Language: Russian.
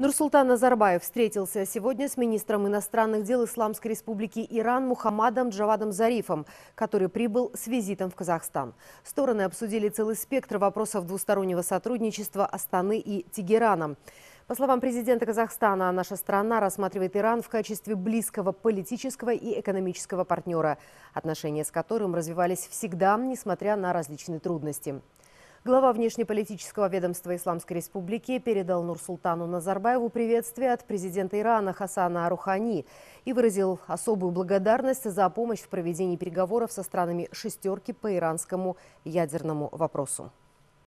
Нурсултан Назарбаев встретился сегодня с министром иностранных дел Исламской республики Иран Мухаммадом Джавадом Зарифом, который прибыл с визитом в Казахстан. Стороны обсудили целый спектр вопросов двустороннего сотрудничества Астаны и Тегерана. По словам президента Казахстана, наша страна рассматривает Иран в качестве близкого политического и экономического партнера, отношения с которым развивались всегда, несмотря на различные трудности. Глава внешнеполитического ведомства Исламской Республики передал Нурсултану Назарбаеву приветствие от президента Ирана Хасана Арухани и выразил особую благодарность за помощь в проведении переговоров со странами «шестерки» по иранскому ядерному вопросу.